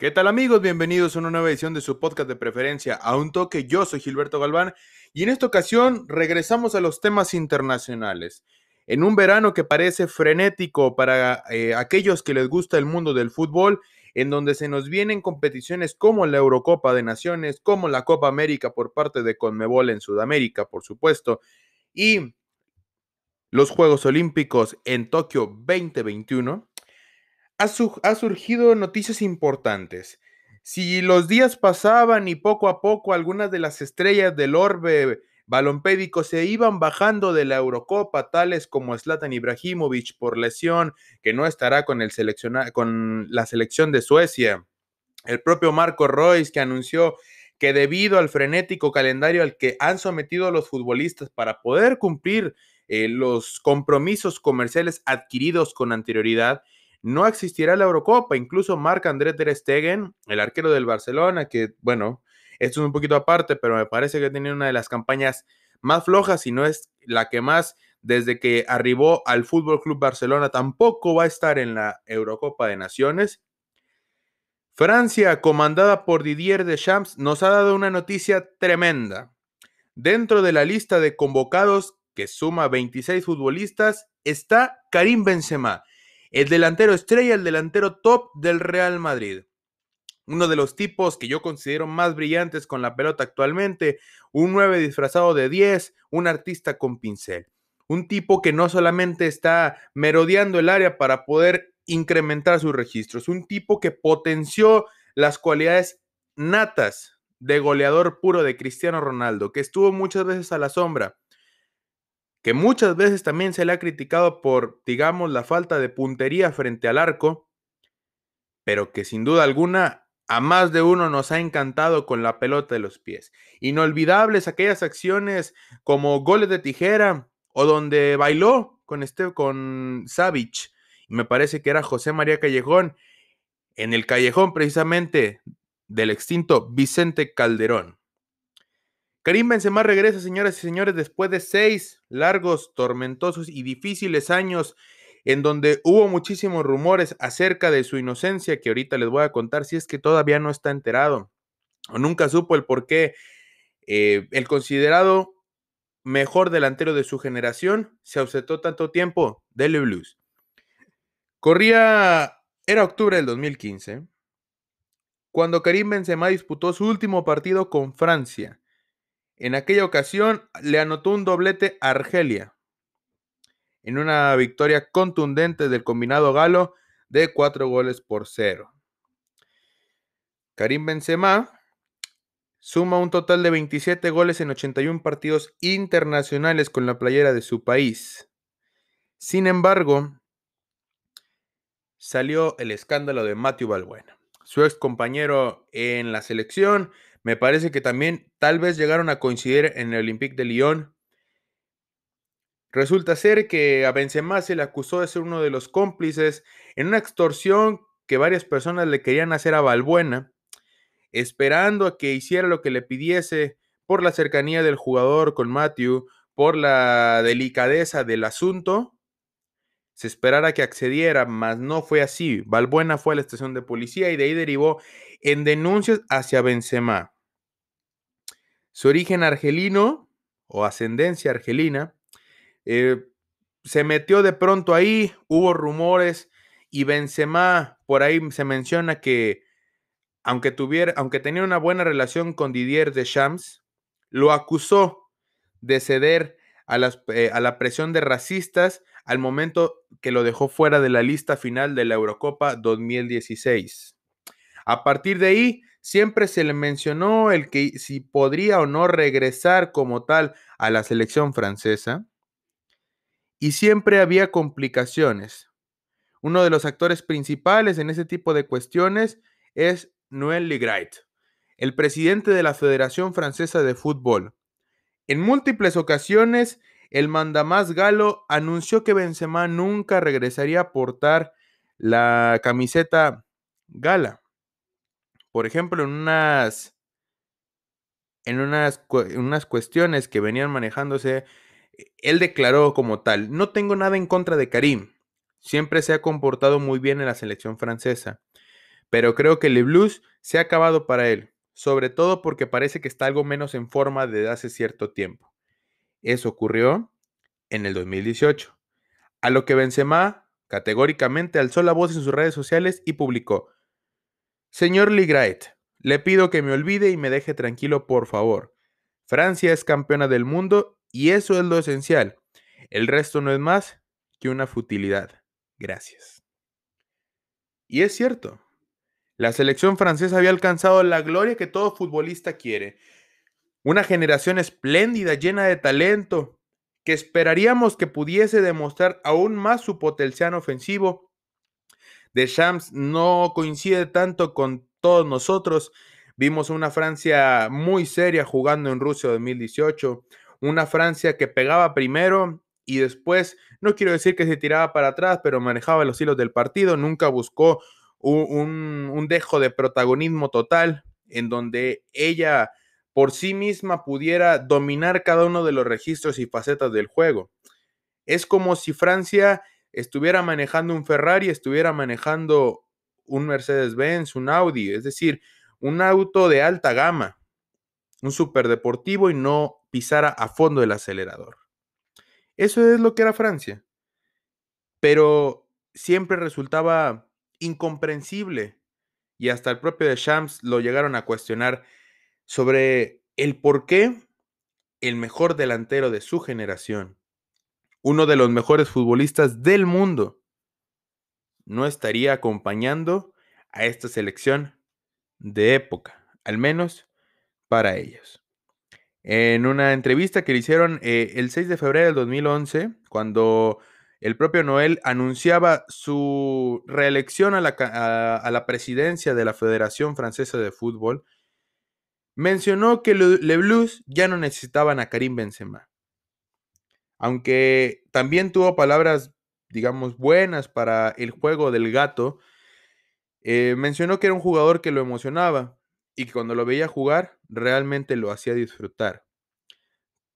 ¿Qué tal amigos? Bienvenidos a una nueva edición de su podcast de preferencia a un toque. Yo soy Gilberto Galván y en esta ocasión regresamos a los temas internacionales. En un verano que parece frenético para eh, aquellos que les gusta el mundo del fútbol, en donde se nos vienen competiciones como la Eurocopa de Naciones, como la Copa América por parte de Conmebol en Sudamérica, por supuesto, y los Juegos Olímpicos en Tokio 2021 ha, surgido noticias importantes. Si los días pasaban y poco a poco algunas de las estrellas del orbe balompédico se iban bajando de la Eurocopa, tales como Zlatan Ibrahimovic por lesión, que no estará con, el con la selección de Suecia. El propio Marco Royce, que anunció que debido al frenético calendario al que han sometido los futbolistas para poder cumplir eh, los compromisos comerciales adquiridos con anterioridad, no existirá la Eurocopa, incluso Marc André Ter Stegen, el arquero del Barcelona, que bueno, esto es un poquito aparte, pero me parece que tiene una de las campañas más flojas, y no es la que más desde que arribó al Fútbol Club Barcelona, tampoco va a estar en la Eurocopa de Naciones. Francia, comandada por Didier Deschamps, nos ha dado una noticia tremenda. Dentro de la lista de convocados, que suma 26 futbolistas, está Karim Benzema, el delantero estrella, el delantero top del Real Madrid. Uno de los tipos que yo considero más brillantes con la pelota actualmente, un 9 disfrazado de 10, un artista con pincel. Un tipo que no solamente está merodeando el área para poder incrementar sus registros, un tipo que potenció las cualidades natas de goleador puro de Cristiano Ronaldo, que estuvo muchas veces a la sombra, que muchas veces también se le ha criticado por, digamos, la falta de puntería frente al arco, pero que sin duda alguna a más de uno nos ha encantado con la pelota de los pies. Inolvidables aquellas acciones como goles de tijera o donde bailó con, este, con Savich. Me parece que era José María Callejón, en el callejón precisamente del extinto Vicente Calderón. Karim Benzema regresa, señoras y señores, después de seis largos, tormentosos y difíciles años en donde hubo muchísimos rumores acerca de su inocencia, que ahorita les voy a contar si es que todavía no está enterado o nunca supo el por qué eh, el considerado mejor delantero de su generación se ausentó tanto tiempo del Blues. Corría, era octubre del 2015, cuando Karim Benzema disputó su último partido con Francia en aquella ocasión le anotó un doblete a Argelia en una victoria contundente del combinado galo de cuatro goles por cero. Karim Benzema suma un total de 27 goles en 81 partidos internacionales con la playera de su país. Sin embargo, salió el escándalo de Matthew Balbuena, su ex compañero en la selección, me parece que también tal vez llegaron a coincidir en el Olympique de Lyon. Resulta ser que a Benzema se le acusó de ser uno de los cómplices en una extorsión que varias personas le querían hacer a Valbuena, esperando a que hiciera lo que le pidiese por la cercanía del jugador con Matthew, por la delicadeza del asunto, se esperara que accediera, mas no fue así. Balbuena fue a la estación de policía y de ahí derivó en denuncias hacia Benzema. Su origen argelino o ascendencia argelina eh, se metió de pronto ahí, hubo rumores y Benzema por ahí se menciona que aunque tuviera, aunque tenía una buena relación con Didier Deschamps, lo acusó de ceder eh, a, la presión de racistas al momento que lo dejó fuera de la lista final de la Eurocopa 2016. A partir de ahí, siempre se le mencionó el que si podría o no regresar como tal a la selección francesa. Y siempre había complicaciones. Uno de los actores principales en ese tipo de cuestiones es Noël Ligrait, el presidente de la Federación Francesa de Fútbol, en múltiples ocasiones, el mandamás galo anunció que Benzema nunca regresaría a portar la camiseta gala. Por ejemplo, en unas, en cuestiones que venían manejándose, él declaró como tal, no tengo nada en contra de Karim, siempre se ha comportado muy bien en la selección francesa, pero creo que Le Blues se ha acabado para él sobre todo porque parece que está algo menos en forma desde hace cierto tiempo. Eso ocurrió en el 2018, a lo que Benzema categóricamente alzó la voz en sus redes sociales y publicó, Señor Ligraet, le pido que me olvide y me deje tranquilo, por favor. Francia es campeona del mundo y eso es lo esencial. El resto no es más que una futilidad. Gracias. Y es cierto, la selección francesa había alcanzado la gloria que todo futbolista quiere. Una generación espléndida, llena de talento, que esperaríamos que pudiese demostrar aún más su potencial ofensivo. champs no coincide tanto con todos nosotros. Vimos una Francia muy seria jugando en Rusia 2018, una Francia que pegaba primero y después, no quiero decir que se tiraba para atrás, pero manejaba los hilos del partido, nunca buscó un, dejo de protagonismo total en donde ella por sí misma pudiera dominar cada uno de los registros y facetas del juego. Es como si Francia estuviera manejando un Ferrari, estuviera manejando un Mercedes-Benz, un Audi, es decir, un auto de alta gama, un superdeportivo y no pisara a fondo el acelerador. Eso es lo que era Francia. Pero siempre resultaba incomprensible. Y hasta el propio de Shams lo llegaron a cuestionar sobre el por qué el mejor delantero de su generación, uno de los mejores futbolistas del mundo, no estaría acompañando a esta selección de época, al menos para ellos. En una entrevista que le hicieron eh, el 6 de febrero del 2011, cuando el propio Noel anunciaba su reelección a la, presidencia de la Federación Francesa de Fútbol. Mencionó que Le, Blues ya no necesitaban a Karim Benzema. Aunque también tuvo palabras, digamos, buenas para el juego del gato, eh, mencionó que era un jugador que lo emocionaba y que cuando lo veía jugar realmente lo hacía disfrutar.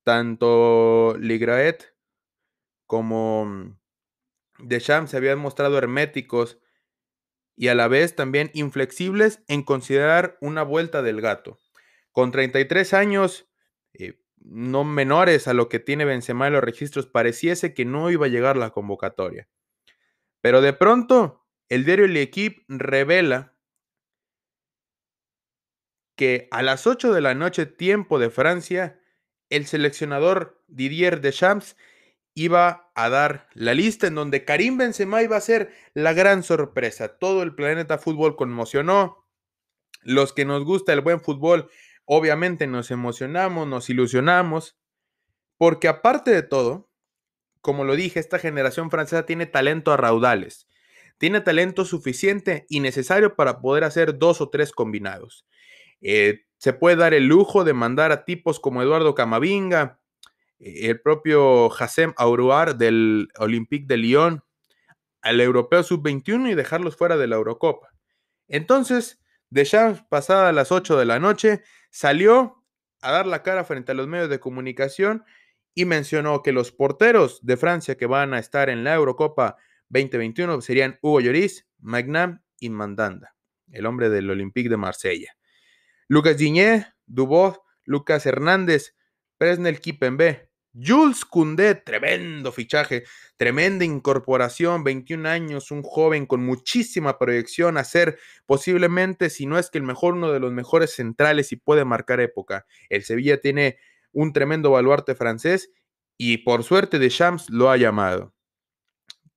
Tanto Ligraet como mm, Deschamps se habían mostrado herméticos y a la vez también inflexibles en considerar una vuelta del gato. Con 33 años, eh, no menores a lo que tiene Benzema en los registros, pareciese que no iba a llegar la convocatoria. Pero de pronto, el diario El revela que a las 8 de la noche tiempo de Francia, el seleccionador Didier Deschamps iba a dar la lista en donde Karim Benzema iba a ser la gran sorpresa. Todo el planeta fútbol conmocionó. Los que nos gusta el buen fútbol, obviamente nos emocionamos, nos ilusionamos, porque aparte de todo, como lo dije, esta generación francesa tiene talento a raudales. Tiene talento suficiente y necesario para poder hacer dos o tres combinados. Eh, se puede dar el lujo de mandar a tipos como Eduardo Camavinga, e-, el propio Hassem Auruar del Olympique de Lyon al europeo sub-21 y dejarlos fuera de la Eurocopa. Entonces, de ya pasada las 8 de la noche, salió a dar la cara frente a los medios de comunicación y mencionó que los porteros de Francia que van a estar en la Eurocopa 2021 serían Hugo Lloris, Magnam y Mandanda, el hombre del Olympique de Marsella. Lucas Gigné, Dubois, Lucas Hernández, Presnel Kipembe, Jules Koundé, tremendo fichaje, tremenda incorporación, 21 años, un joven con muchísima proyección a ser posiblemente, si no es que el mejor, uno de los mejores centrales y puede marcar época. El Sevilla tiene un tremendo baluarte francés y por suerte de Shams lo ha llamado.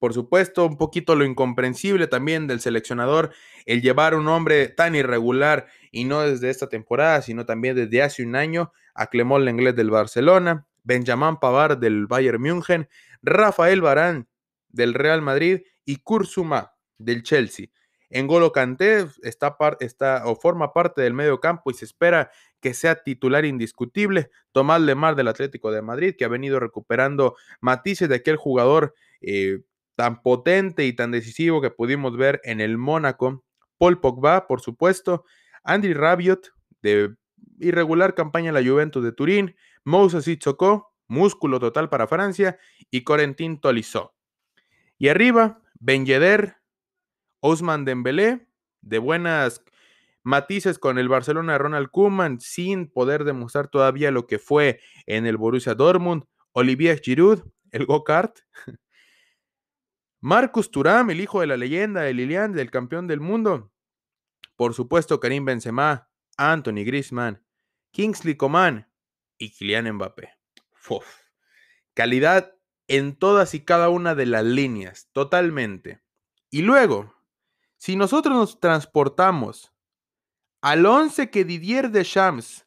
Por supuesto, un poquito lo incomprensible también del seleccionador, el llevar un hombre tan irregular y no desde esta temporada, sino también desde hace un año a Clemón inglés del Barcelona, Benjamin Pavard del Bayern München, Rafael Barán del Real Madrid y Kurzuma del Chelsea. En Kanté está, está, o forma parte del medio campo y se espera que sea titular indiscutible. Tomás Lemar del Atlético de Madrid, que ha venido recuperando matices de aquel jugador eh, tan potente y tan decisivo que pudimos ver en el Mónaco. Paul Pogba, por supuesto. Andy Rabiot, de irregular campaña en la Juventus de Turín. Moses chocó músculo total para Francia, y Corentin Tolizó. Y arriba, Ben Yedder, Osman Dembélé, de buenas matices con el Barcelona Ronald Koeman, sin poder demostrar todavía lo que fue en el Borussia Dortmund, Olivier Giroud, el go-kart, Marcus Turam, el hijo de la leyenda de Lilian, del campeón del mundo, por supuesto Karim Benzema, Anthony Griezmann, Kingsley Coman, y Kylian Mbappé. Calidad en todas y cada una de las líneas, totalmente. Y luego, si nosotros nos transportamos al 11 que Didier Deschamps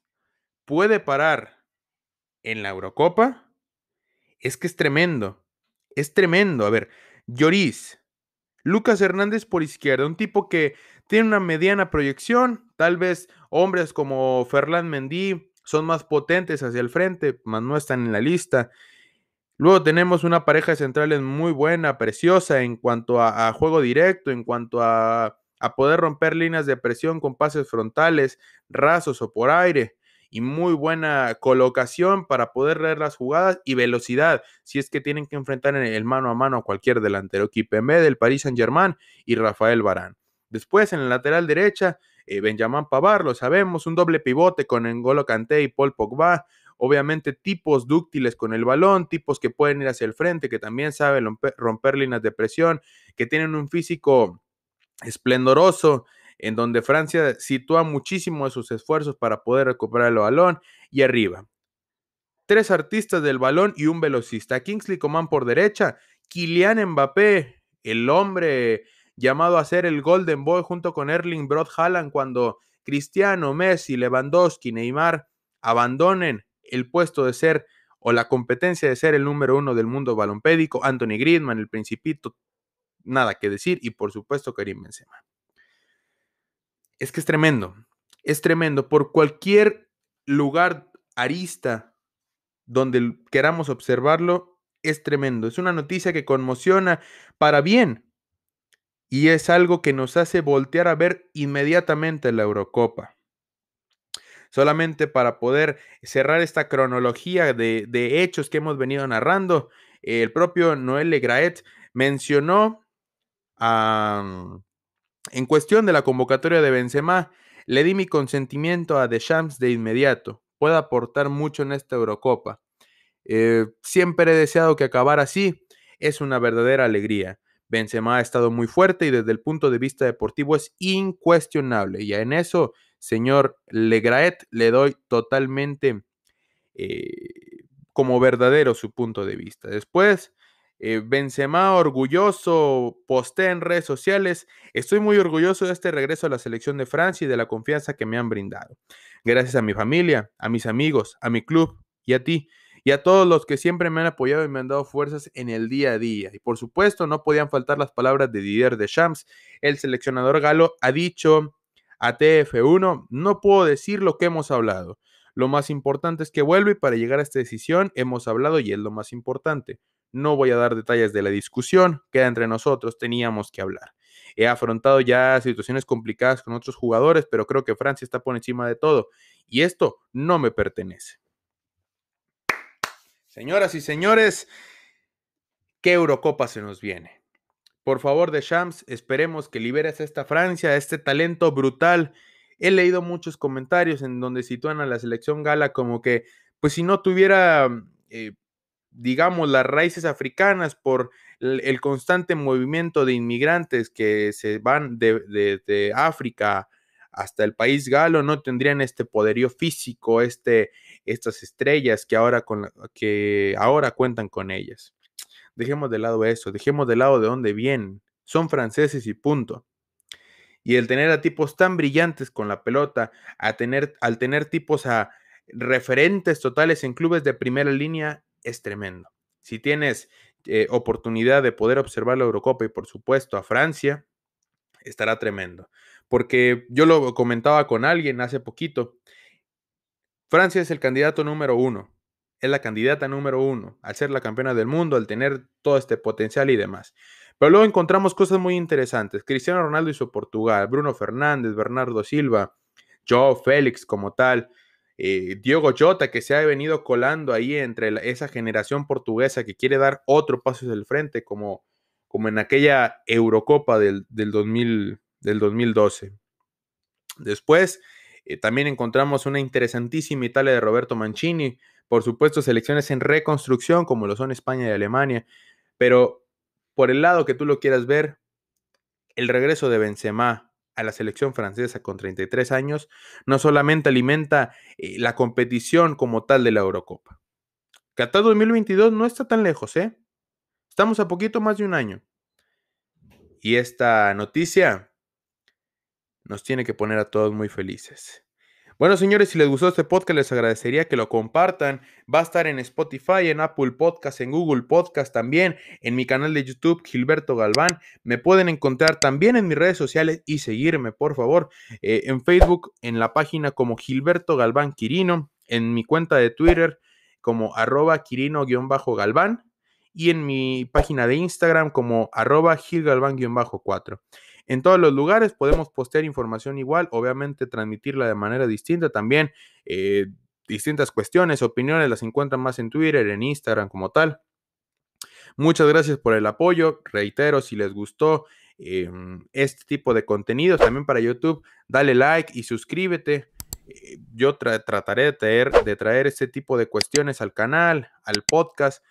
puede parar en la Eurocopa, es que es tremendo. Es tremendo. A ver, Lloris, Lucas Hernández por izquierda, un tipo que tiene una mediana proyección, tal vez hombres como Ferland Mendy, son más potentes hacia el frente, más no están en la lista. Luego tenemos una pareja central centrales muy buena, preciosa en cuanto a, juego directo, en cuanto a, poder romper líneas de presión con pases frontales, rasos o por aire. Y muy buena colocación para poder leer las jugadas y velocidad, si es que tienen que enfrentar en el mano a mano a cualquier delantero. Kipembe del Paris Saint-Germain y Rafael Barán. Después en la lateral derecha eh, Benjamin Pavar, lo sabemos, un doble pivote con Engolo Kanté y Paul Pogba, obviamente tipos dúctiles con el balón, tipos que pueden ir hacia el frente, que también saben romper, líneas de presión, que tienen un físico esplendoroso, en donde Francia sitúa muchísimo de sus esfuerzos para poder recuperar el balón y arriba. Tres artistas del balón y un velocista. Kingsley Coman por derecha, Kylian Mbappé, el hombre llamado a ser el Golden Boy junto con Erling Broad Haaland cuando Cristiano, Messi, Lewandowski, Neymar abandonen el puesto de ser o la competencia de ser el número uno del mundo balompédico, Anthony Griezmann, el principito, nada que decir, y por supuesto Karim Benzema. Es que es tremendo, es tremendo. Por cualquier lugar arista donde queramos observarlo, es tremendo. Es una noticia que conmociona para bien, y es algo que nos hace voltear a ver inmediatamente la Eurocopa. Solamente para poder cerrar esta cronología de, hechos que hemos venido narrando, el propio Noel Legraet mencionó en cuestión de la convocatoria de Benzema, le di mi consentimiento a Deschamps de inmediato. Puede aportar mucho en esta Eurocopa. Eh, siempre he deseado que acabara así. Es una verdadera alegría. Benzema ha estado muy fuerte y desde el punto de vista deportivo es incuestionable. Y en eso, señor Legraet, le doy totalmente eh, como verdadero su punto de vista. Después, eh, Benzema orgulloso, posté en redes sociales, estoy muy orgulloso de este regreso a la selección de Francia y de la confianza que me han brindado. Gracias a mi familia, a mis amigos, a mi club y a ti y a todos los que siempre me han apoyado y me han dado fuerzas en el día a día. Y por supuesto, no podían faltar las palabras de Didier Deschamps. El seleccionador galo ha dicho a TF1, no puedo decir lo que hemos hablado. Lo más importante es que vuelve y para llegar a esta decisión hemos hablado y es lo más importante. No voy a dar detalles de la discusión, queda entre nosotros, teníamos que hablar. He afrontado ya situaciones complicadas con otros jugadores, pero creo que Francia está por encima de todo y esto no me pertenece. Señoras y señores, ¿qué Eurocopa se nos viene? Por favor, de Shams, esperemos que liberes a esta Francia, a este talento brutal. He leído muchos comentarios en donde sitúan a la selección gala como que, pues si no tuviera, eh, digamos, las raíces africanas por el, constante movimiento de inmigrantes que se van de, África hasta el país galo no tendrían este poderío físico, este, estas estrellas que ahora, que ahora cuentan con ellas. Dejemos de lado eso, dejemos de lado de dónde vienen. Son franceses y punto. Y el tener a tipos tan brillantes con la pelota, a tener, al tener tipos a referentes totales en clubes de primera línea, es tremendo. Si tienes eh, oportunidad de poder observar la Eurocopa y por supuesto a Francia, estará tremendo porque yo lo comentaba con alguien hace poquito. Francia es el candidato número uno, es la candidata número uno al ser la campeona del mundo, al tener todo este potencial y demás. Pero luego encontramos cosas muy interesantes. Cristiano Ronaldo hizo Portugal, Bruno Fernández, Bernardo Silva, Joe Félix como tal, eh, Diego Jota que se ha venido colando ahí entre esa generación portuguesa que quiere dar otro paso hacia el frente como, como en aquella Eurocopa del, del 2000, del 2012. Después, eh, también encontramos una interesantísima Italia de Roberto Mancini, por supuesto selecciones en reconstrucción como lo son España y Alemania, pero por el lado que tú lo quieras ver, el regreso de Benzema a la selección francesa con 33 años no solamente alimenta eh, la competición como tal de la Eurocopa. Qatar 2022 no está tan lejos, ¿eh? Estamos a poquito más de un año. Y esta noticia nos tiene que poner a todos muy felices. Bueno, señores, si les gustó este podcast, les agradecería que lo compartan. Va a estar en Spotify, en Apple Podcast, en Google Podcast también, en mi canal de YouTube, Gilberto Galván. Me pueden encontrar también en mis redes sociales y seguirme, por favor, eh, en Facebook, en la página como Gilberto Galván Quirino, en mi cuenta de Twitter como arroba Quirino-Galván y en mi página de Instagram como arroba 4 en todos los lugares. Podemos postear información igual, obviamente transmitirla de manera distinta también. Eh, distintas cuestiones, opiniones, las encuentran más en Twitter, en Instagram como tal. Muchas gracias por el apoyo. Reitero, si les gustó eh, este tipo de contenidos, también para YouTube, dale like y suscríbete. Eh, yo trataré de traer, de traer este tipo de cuestiones al canal, al podcast,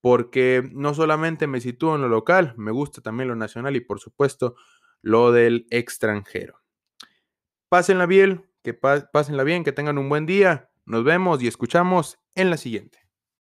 porque no solamente me sitúo en lo local, me gusta también lo nacional y por supuesto lo del extranjero. Pásenla bien, que la bien, que tengan un buen día. Nos vemos y escuchamos en la siguiente.